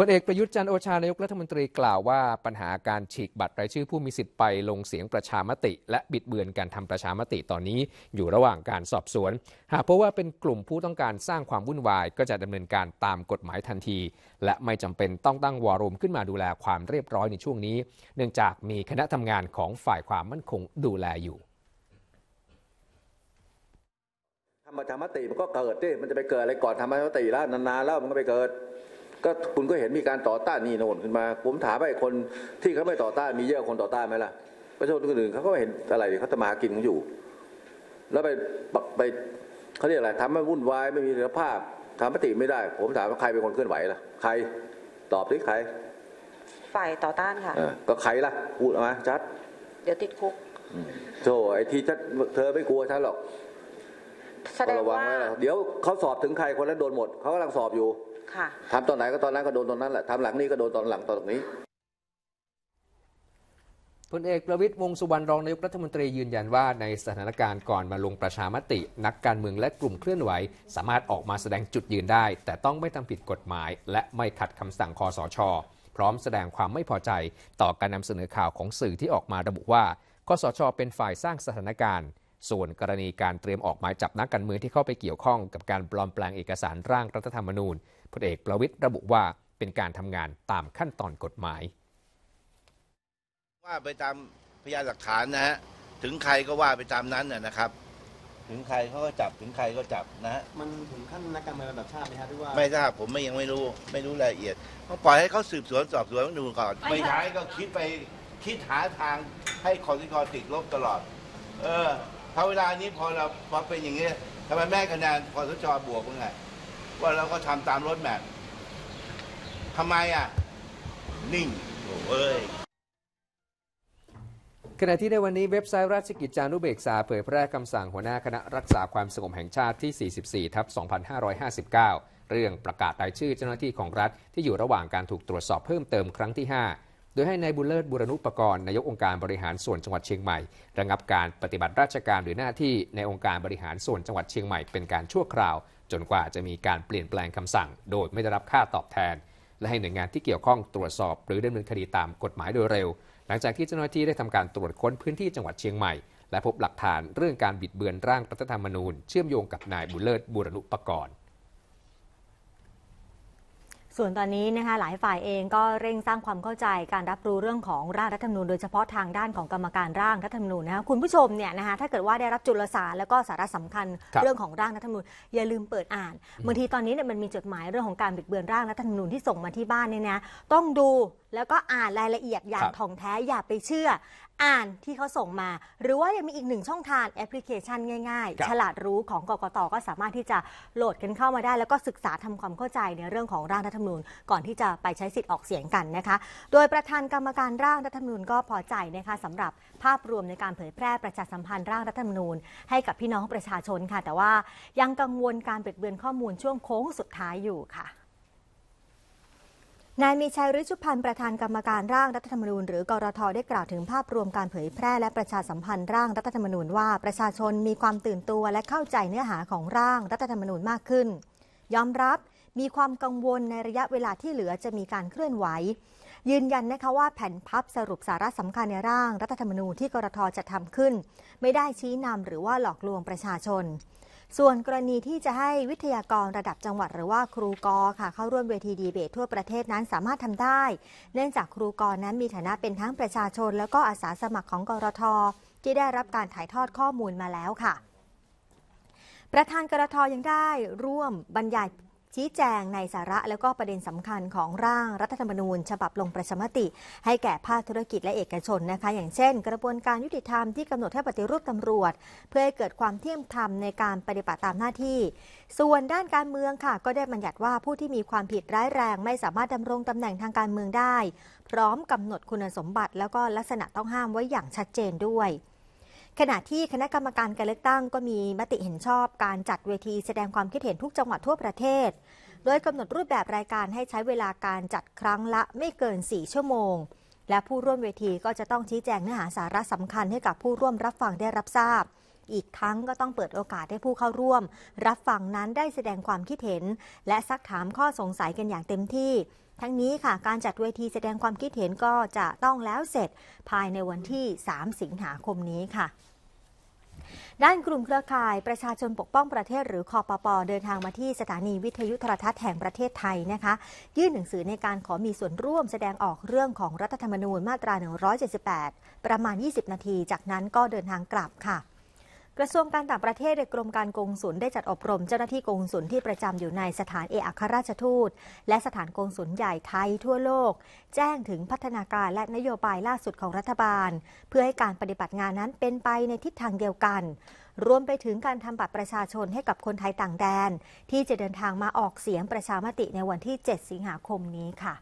พลเอกประยุทธ์จันโอชานายกรัฐมนตรีกล่าวว่าปัญหาการฉีกบัตร รายชื่อผู้มีสิทธิ์ไปลงเสียงประชามติ และบิดเบือนการทำประชามติตอนนี้ อยู่ระหว่างการสอบสวน หากพบว่าเป็นกลุ่มผู้ต้องการสร้างความวุ่นวาย ก็จะดำเนินการตามกฎหมายทันที และไม่จำเป็นต้องตั้งวอร์มขึ้นมาดูแลความเรียบร้อยในช่วงนี้ เนื่องจากมีคณะทำงานของฝ่ายความมั่นคงดูแลอยู่ทำประชามติมันก็เกิดที่มันจะไปเกิดอะไรก่อนทำประชามติแล้วนานๆ แล้วมันก็ไปเกิดก็คุณก็เห็นมีการต่อต้านนี่โน่นขึ้นมา ผมถามไปคนที่เขาไม่ต่อต้านมีเยอะคนต่อต้านไหมล่ะ ประชาชนคนอื่นเขาก็เห็นอะไรเขาจะมากินอยู่ แล้วไปไปเขาเรียกอะไรทำให้วุ่นวายไม่มีเสถียรภาพถามปฏิไม่ได้ ผมถามว่าใครเป็นคนเคลื่อนไหวล่ะใคร ตอบสิใครฝ่ายต่อต้านค่ะก็ใครล่ะพูดออกมาชัดเดี๋ยวติดคุกโธ่ไอ้ที่ชัดเธอไม่กลัวฉันหรอกแสดงว่าเดี๋ยวเขาสอบถึงใครคนนั้นโดนหมดเขากำลังสอบอยู่ทำตอนไหนก็ตอนนั้นก็โดนตอนนั้นแหละทำหลังนี้ก็โดนตอนหลังตอนนี้ พลเอกประวิตรวงสุวรรณรองนายกรัฐมนตรียืนยันว่าในสถานการณ์ก่อนมาลงประชามติ นักการเมืองและกลุ่มเคลื่อนไหวสามารถออกมาแสดงจุดยืนได้ แต่ต้องไม่ทำผิดกฎหมาย และไม่ขัดคำสั่งคอสช พร้อมแสดงความไม่พอใจต่อการนำเสนอข่าวของสื่อที่ออกมาระบุว่าคอสชเป็นฝ่ายสร้างสถานการณ์ส่วนกรณีการเตรียมออกหมายจับนักการเมืองที่เข้าไปเกี่ยวข้องกับการปลอมแปลงเอกสารร่างรัฐธรรมนูญพลเอกประวิตรระบุว่าเป็นการทำงานตามขั้นตอนกฎหมาย ว่าไปตามพยานหลักฐานนะฮะถึงใครก็ว่าไปตามนั้นนะนะครับ ถึงใครเขาก็จับถึงใครก็จับนะฮะมันถึงขั้นนักการเมืองระดับชาติไหมครับหรือว่า ไม่ทราบผมไม่ยังไม่รู้ไม่รู้รายละเอียดต้องปล่อยให้เขาสืบสวนสอบสวนดูก่อน ไม่ใช้ก็คิดไปคิดหาทางให้คอสชติดลบตลอด เอออเวลานี้พอเราพอเป็นอย่างนี้ทำไมแม่คะแนนพอสจบวกเม่อไงว่าเราก็ทำตามรถแมพทำไมอ่ะ นิ่งโอ้ยขณะที่ในวันนี้เว็บไซต์ราชกิจจานุเบกษา เผยแพร่คำสั่งหัวหน้าคณะรักษาความสงบแห่งชาติที่ 44 ทับ 2559 เรื่องประกาศรายชื่อเจ้าหน้าที่ของรัฐที่อยู่ระหว่างการถูกตรวจสอบเพิ่มเติมครั้งที่ 5ดยให้นายบุญเลิศบุรณุปกรณ์นายกองค์การบริหารส่วนจังหวัดเชียงใหม่ระงับการปฏิบัติราชการหรือหน้าที่ในองค์การบริหารส่วนจังหวัดเชียงใหม่เป็นการชั่วคราว จนกว่าจะมีการเปลี่ยนแปลงคำสั่ง โดยไม่ได้รับค่าตอบแทน และให้หน่วยงานที่เกี่ยวข้องตรวจสอบ หรือดำเนินคดีตามกฎหมายโดยเร็ว หลังจากที่เจ้าหน้าที่ได้ทำการตรวจค้นพื้นที่จังหวัดเชียงใหม่ และพบหลักฐานเรื่องการบิดเบือนร่างรัฐธรรมนูญ เชื่อมโยงกับนายบุญเลิศบุรณุปกรณ์ส่วนตอนนี้นะคะหลายฝ่ายเองก็เร่งสร้างความเข้าใจการรับรู้เรื่องของร่างรัฐธรรมนูญโดยเฉพาะทางด้านของกรรมการร่างรัฐธรรมนูญนะคะคุณผู้ชมเนี่ยนะคะถ้าเกิดว่าได้รับจุลสารแล้วก็สาระสำคัญเรื่องของร่างรัฐธรรมนูญอย่าลืมเปิดอ่านบางทีตอนนี้เนี่ยมันมีจดหมายเรื่องของการบิดเบือนร่างรัฐธรรมนูญที่ส่งมาที่บ้านเนี่ยนะต้องดูแล้วก็อ่านรายละเอียดอย่างถ่องแท้อย่าไปเชื่ออ่านที่เขาส่งมา หรือว่ายังมีอีกหนึ่งช่องทางแอปพลิเคชันง่ายๆฉลาดรู้ของกกตก็สามารถที่จะโหลดกันเข้ามาได้ แล้วก็ศึกษาทำความเข้าใจในเรื่องของร่างรัฐธรรมนูญก่อนที่จะไปใช้สิทธิ์ออกเสียงกันนะคะ โดยประธานกรรมการร่างรัฐธรรมนูญก็พอใจนะคะสำหรับภาพรวมในการเผยแพร่ประชาสัมพันธ์ร่างรัฐธรรมนูญให้กับพี่น้องประชาชนค่ะ แต่ว่ายังกังวลการเปิดเบือนข้อมูลช่วงโค้งสุดท้ายอยู่ค่ะนายมีชัยฤชุพันธ์ประธานกรรมการร่างรัฐธรรมนูญหรือกรทได้กล่าวถึงภาพรวมการเผยแพร่และประชาสัมพันธ์ร่างรัฐธรรมนูญว่าประชาชนมีความตื่นตัวและเข้าใจเนื้อหาของร่างรัฐธรรมนูญมากขึ้นยอมรับมีความกังวลในระยะเวลาที่เหลือจะมีการเคลื่อนไหวยืนยันนะคะว่าแผ่นพับสรุปสาระสำคัญในร่างรัฐธรรมนูญที่กรทจะทำขึ้น ไม่ได้ชี้นำหรือว่าหลอกลวงประชาชนส่วนกรณีที่จะให้วิทยากรระดับจังหวัดหรือว่าครูกอค่ะเข้าร่วมเวทีดีเบตทั่วประเทศนั้นสามารถทำได้ เนื่องจากครูกอนั้นมีฐานะเป็นทั้งประชาชน แล้วก็อาสาสมัครของกรทที่ได้รับการถ่ายทอดข้อมูลมาแล้วค่ะ ประธานกรทยังได้ร่วมบรรยายชี้แจงในสาระแล้วก็ประเด็นสำคัญของร่างรัฐธรรมนูญ ฉบับลงประชามติให้แก่ภาคธุรกิจและเอกชนนะคะอย่างเช่นกระบวนการยุติธรรมที่กำหนดให้ปฏิรูปตำรวจ เพื่อให้เกิดความเที่ยงธรรมในการปฏิบัติตามหน้าที่ ส่วนด้านการเมืองค่ะ ก็ได้บัญญัติว่าผู้ที่มีความผิดร้ายแรงไม่สามารถดำรงตำแหน่งทางการเมืองได้ พร้อมกำหนดคุณสมบัติ แล้วก็ลักษณะต้องห้ามไว้อย่างชัดเจนด้วยขณะที่คณะกรรมการการเลือกตั้งก็มีมติเห็นชอบ การจัดเวทีแสดงความคิดเห็นทุกจังหวัดทั่วประเทศ โดยกำหนดรูปแบบรายการให้ใช้เวลาการจัดครั้งละไม่เกิน 4 ชั่วโมง และผู้ร่วมเวทีก็จะต้องชี้แจงเนื้อหาสาระสำคัญให้กับผู้ร่วมรับฟังได้รับทราบ อีกทั้งก็ต้องเปิดโอกาสให้ผู้เข้าร่วม รับฟังนั้นได้แสดงความคิดเห็น และซักถามข้อสงสัยกันอย่างเต็มที่ ทั้งนี้ค่ะ การจัดเวทีแสดงความคิดเห็นก็จะต้องแล้วเสร็จ ภายในวันที่ 3 สิงหาคมนี้ค่ะด้านกลุ่มเครือข่ายประชาชนปกป้องประเทศหรือคอปป เดินทางมาที่สถานีวิทยุโทรทัศน์แห่งประเทศไทยนะคะ ยื่นหนังสือในการขอมีส่วนร่วมแสดงออกเรื่องของรัฐธรรมนูญมาตรา 178 ประมาณ 20 นาทีจากนั้นก็เดินทางกลับค่ะกระทรวงการต่างประเทศกรมการกงสุลได้จัดอบรมเจ้าหน้าที่กงสุลที่ประจำอยู่ในสถานเอกอัครราชทูต และสถานกงสุลใหญ่ไทยทั่วโลก แจ้งถึงพัฒนาการและนโยบายล่าสุดของรัฐบาล เพื่อให้การปฏิบัติงานนั้นเป็นไปในทิศทางเดียวกัน รวมไปถึงการทำบัตรประชาชนให้กับคนไทยต่างแดน ที่จะเดินทางมาออกเสียงประชามติในวันที่ 7 สิงหาคมนี้ค่ะ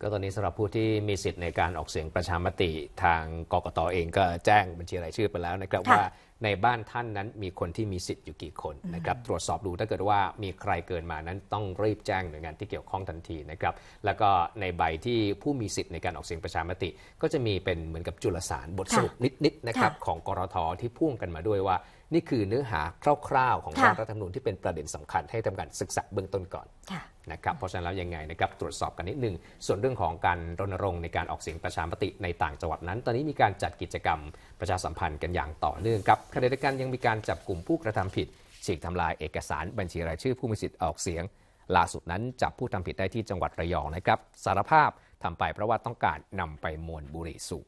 ก็ตอนนี้สำหรับผู้ที่มีสิทธิ์ในการออกเสียงประชามติ ทางกกตอเองก็แจ้งบัญชีรายชื่อไปแล้วนะครับ ว่าในบ้านท่านนั้นมีคนที่มีสิทธิ์อยู่กี่คนนะครับ ตรวจสอบดูถ้าเกิดว่ามีใครเกินมานั้นต้องรีบแจ้งหน่วยงานที่เกี่ยวข้องทันทีนะครับ แล้วก็ในใบที่ผู้มีสิทธิ์ในการออกเสียงประชามติ ก็จะมีเป็นเหมือนกับจุลสารบทสรุปนิดๆนะครับของกรทที่พ่วงกันมาด้วยว่านี่คือเนื้อหาคร่าวๆ ของร่างรัฐธรรมนูญที่เป็นประเด็นสำคัญให้ทำการศึกษาเบื้องต้นก่อนนะครับเพราะฉะนั้นแล้วยังไงนะครับตรวจสอบกันนิดหนึ่งส่วนเรื่องของการรณรงค์ในการออกเสียงประชามติในต่างจังหวัดนั้น ตอนนี้มีการจัดกิจกรรมประชาสัมพันธ์กันอย่างต่อเนื่องครับขณะเดียวกันยังมีการจับกลุ่มผู้กระทำผิด ฉีกทำลายเอกสารบัญชีรายชื่อผู้มีสิทธิ์ออกเสียง ล่าสุดนั้นจับผู้ทำผิดได้ที่จังหวัดระยองนะครับสารภาพทำไป เพราะว่าต้องการนำไปมวลบุหรี่สูบ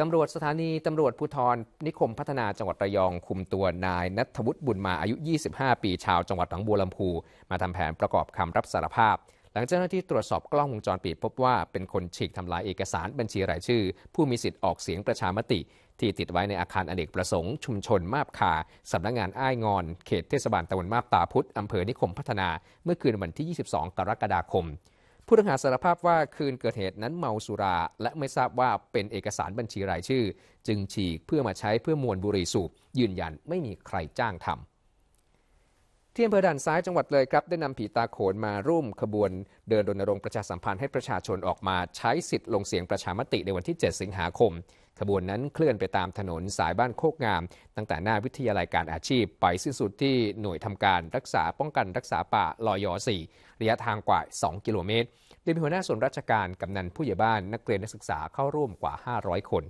ตำรวจสถานีตำรวจภูธรนิคมพัฒนาจังหวัดระยองคุมตัวนายนัทวุฒิบุญมาอายุ 25 ปี ชาวจังหวัดหนองบัวลำพู มาทำแผนประกอบคำรับสารภาพ หลังเจ้าหน้าที่ตรวจสอบกล้องวงจรปิดพบว่าเป็นคนฉีกทำลายเอกสารบัญชีรายชื่อ ผู้มีสิทธิ์ออกเสียงประชามติ ที่ติดไว้ในอาคารอเนกประสงค์ชุมชนมาบคาสำนักงงานอ้ายงอน เขตเทศบาลตะวันมาบตาพุธอำเภอนิคมพัฒนา เมื่อคืนวันที่ 22 กรกฎาคมผู้ต้องหาสารภาพว่าคืนเกิดเหตุนั้นเมาสุรา และไม่ทราบว่าเป็นเอกสารบัญชีรายชื่อ จึงฉีกเพื่อมาใช้เพื่อมวลบุรีสูบยืนยันไม่มีใครจ้างทำที่อำเภอด่านซ้ายจังหวัดเลยครับ ได้นำผีตาโขนมาร่วม ขบวนเดินรณรงค์ประชาสัมพันธ์ให้ประชาชนออกมาใช้สิทธิ์ลงเสียงประชามติในวันที่ 7 สิงหาคม ขบวนนั้นเคลื่อนไปตามถนนสายบ้านโคกงาม ตั้งแต่หน้าวิทยาลัยการอาชีพไปสิ้นสุดที่หน่วยทำการรักษาป้องกันรักษาป่าลอยอ4ระยะทางกว่า 2 กิโลเมตรโดยมีหัวหน้าส่วนราชการกำนันผู้ใหญ่บ้านนักเรียนนักศึกษาเข้าร่วมกว่า 500 คน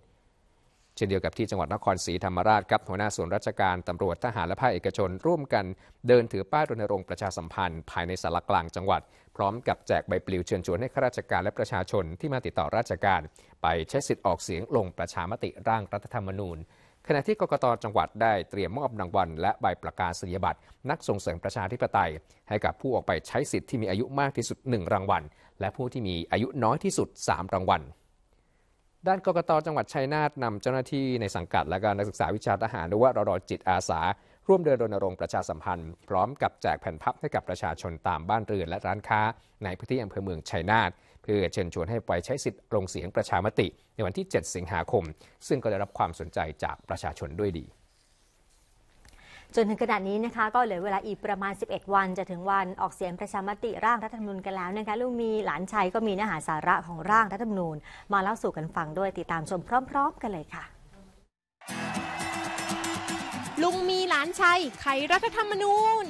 เช่นเดียวกับที่จังหวัดนครศรีธรรมราช ครับหัวหน้าส่วนราชการตำรวจทหารและภาคเอกชน ร่วมกันเดินถือป้ายรณรงค์ประชาสัมพันธ์ ภายในสารกลางจังหวัด พร้อมกับแจกใบปลิวเชิญชวนให้ข้าราชการและประชาชนที่มาติดต่อราชการ ไปใช้สิทธิ์ออกเสียงลงประชามติร่างรัฐธรรมนูญ ขณะที่กกตจังหวัดได้เตรียมมอบรางวัลและใบประกาศนียบัตรนักส่งเสริมประชาธิปไตย ให้กับผู้ออกไปใช้สิทธิ์ที่มีอายุมากที่สุด1รางวัล และผู้ที่มีอายุน้อยที่สุด 3 รางวัลด้านกกตจังหวัดชัยนาทนำเจ้าหน้าที่ในสังกัด และก็นักศึกษาวิชาทหารหรือว่ารอรอจิตอาสา ร่วมเดินรณรงค์ประชาสัมพันธ์ พร้อมกับแจกแผ่นพับให้กับประชาชนตามบ้านเรือนและร้านค้า ในพื้นที่อำเภอเมืองชัยนาทเพื่อเชิญชวนให้ไปใช้สิทธิ์ลงเสียงประชามติ ในวันที่ 7 สิงหาคม ซึ่งก็ได้รับความสนใจจากประชาชนด้วยดีจนถึงขณะนี้นะคะก็เหลือเวลาอีกประมาณ 11 วัน จะถึงวันออกเสียงประชามติร่างรัฐธรรมนูญกันแล้วนะคะลุงมีหลานชัยก็มีเนื้อหาสาระของร่างรัฐธรรมนูญ มาเล่าสู่กันฟังด้วยติดตามชมพร้อมๆ กันเลยค่ะ ลุงมีหลานชัยไขรัฐธรรมนูญ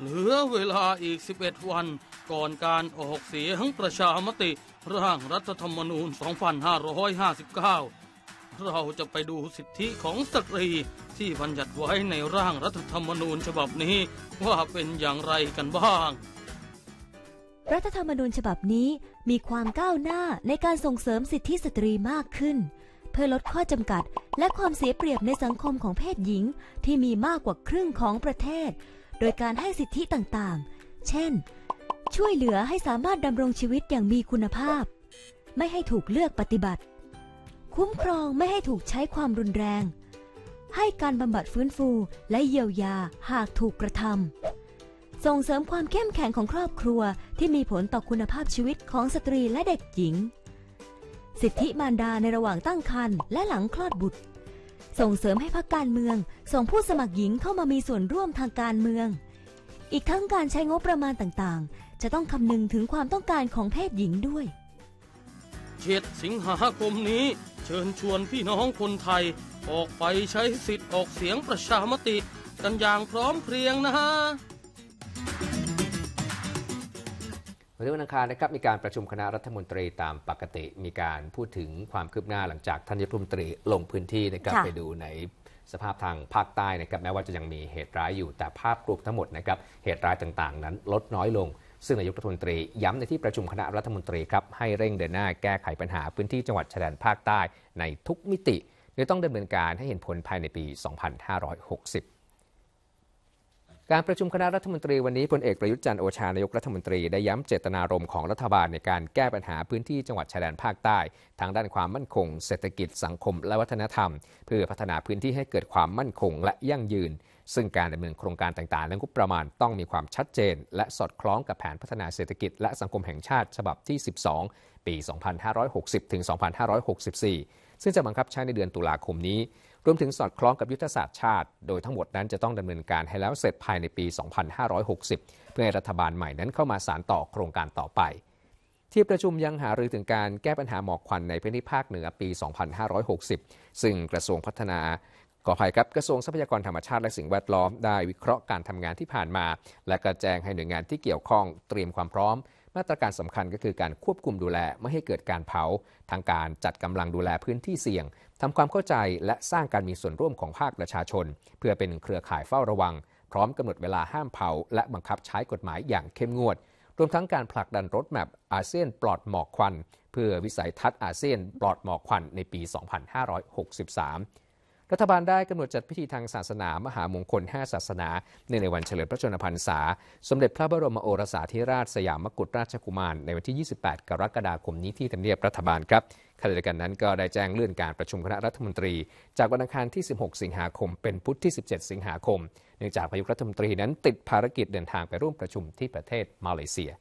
เหลือเวลาอีก 11 วัน ก่อนการออกเสียงประชามติร่างรัฐธรรมนูญ 2559เราจะไปดูสิทธิของสตรีที่บัญญัติไว้ในร่างรัฐธรรมนูญฉบับนี้ว่าเป็นอย่างไรกันบ้าง รัฐธรรมนูญฉบับนี้มีความก้าวหน้าในการส่งเสริมสิทธิสตรีมากขึ้น เพื่อลดข้อจำกัดและความเสียเปรียบในสังคมของเพศหญิงที่มีมากกว่าครึ่งของประเทศ โดยการให้สิทธิต่างๆ เช่น ช่วยเหลือให้สามารถดำรงชีวิตอย่างมีคุณภาพ ไม่ให้ถูกเลือกปฏิบัติ คุ้มครองไม่ให้ถูกใช้ความรุนแรงให้การบำบัดฟื้นฟูและเยียวยาหากถูกกระทำส่งเสริมความเข้มแข็งของครอบครัวที่มีผลต่อคุณภาพชีวิตของสตรีและเด็กหญิง สิทธิมารดาในระหว่างตั้งครรภ์ และหลังคลอดบุตร ส่งเสริมให้พรรคการเมือง ส่งผู้สมัครหญิงเข้ามามีส่วนร่วมทางการเมือง อีกทั้งการใช้งบประมาณต่างๆ จะต้องคำนึงถึงความต้องการของเพศหญิงด้วยเขตสิงหาคมนี้ เชิญชวนพี่น้องคนไทยออกไปใช้สิทธิ์ออกเสียงประชามติ กันอย่างพร้อมเพรียงนะฮะวันนี้วันอังคารนะครับมีการประชุมคณะรัฐมนตรีตามปกติมีการพูดถึงความคืบหน้าหลังจากท่านยุทธมนตรีลงพื้นที่นะครับไปดูในสภาพทางภาคใต้นะครับแม้ว่าจะยังมีเหตุร้ายอยู่แต่ภาพรวมทั้งหมดนะครับเหตุร้ายต่าง ๆ นั้นลดน้อยลงซึ่งนายกรัฐมนตรี ย้ำในที่ประชุมคณะรัฐมนตรีครับให้เร่งเดินหน้าแก้ไขปัญหาพื้นที่จังหวัดชายแดนภาคใต้ในทุกมิติรือต้องดำเนินการให้เห็นผลภายในปี 2560 การประชุมคณะรัฐมนตรีวันนี้พลเอกประยุทธ์จันโอชานายกรัฐมนตรีได้ย้ำเจตนารมณ์ของรัฐบาลในการแก้ปัญหาพื้นที่จังหวัดชายแดนภาคใต้ทางด้านความมั่นคง เศรษฐกิจสังคมและวัฒนธรรม เพื่อพัฒนาพื้นที่ให้เกิดความมั่นคงและยั่งยืน ซึ่งการดำเนินโครงการต่างๆและงบประมาณต้องมีความชัดเจน และสอดคล้องกับแผนพัฒนาเศรษฐกิจและสังคมแห่งชาติ ฉบับที่ 12 ปี 2560ถึง2564ซึ่งจะบังคับใช้ในเดือนตุลาคมนี้ รวมถึงสอดคล้องกับยุทธศาสตร์ชาติ โดยทั้งหมดนั้นจะต้องดำเนินการให้แล้วเสร็จภายในปี 2560 เพื่อให้รัฐบาลใหม่นั้นเข้ามาสานต่อโครงการต่อไป ที่ประชุมยังหารือถึงการแก้ปัญหาหมอกควันในพื้นที่ภาคเหนือปี 2560 ซึ่งกระทรวงพัฒนาก่อภัยครับกระทรวงทรัพยากรธรรมชาติและสิ่งแวดล้อมได้วิเคราะห์การทำงานที่ผ่านมา และกระแจงให้หน่วยงานที่เกี่ยวข้อง เตรียมความพร้อมมาตรการสำคัญก็คือการควบคุมดูแลไม่ให้เกิดการเผา ทางการจัดกำลังดูแลพื้นที่เสี่ยง ทำความเข้าใจและสร้างการมีส่วนร่วมของภาคประชาชน เพื่อเป็นเครือข่ายเฝ้าระวัง พร้อมกำหนดเวลาห้ามเผาและบังคับใช้กฎหมายอย่างเข้มงวด รวมทั้งการผลักดันรถแมพอาเซียนปลอดหมอกควัน เพื่อวิสัยทัศน์อาเซียนปลอดหมอกควันในปี 2563รัฐบาลได้กำหนดจัดพิธีทางศาสนามหามงคล 5 ศาสนานในวันเฉลิมพระชนมพรรษาสมเด็จพระบรมโอรสาธิราชสยามกุฎราชกุมารในวันที่ 28 กรกฎาคมนี้ที่ทำเนียบรัฐบาลครับขณะเดียวกันนั้นก็ได้แจ้งเลื่อนการประชุมคณะรัฐมนตรี จากวันอังคารที่ 16 สิงหาคมเป็นพุธที่ 17 สิงหาคมเนื่องจากพายุรัฐมนตรีนั้นติดภารกิจเดินทางไปร่วมประชุมที่ประเทศมาเลเซีย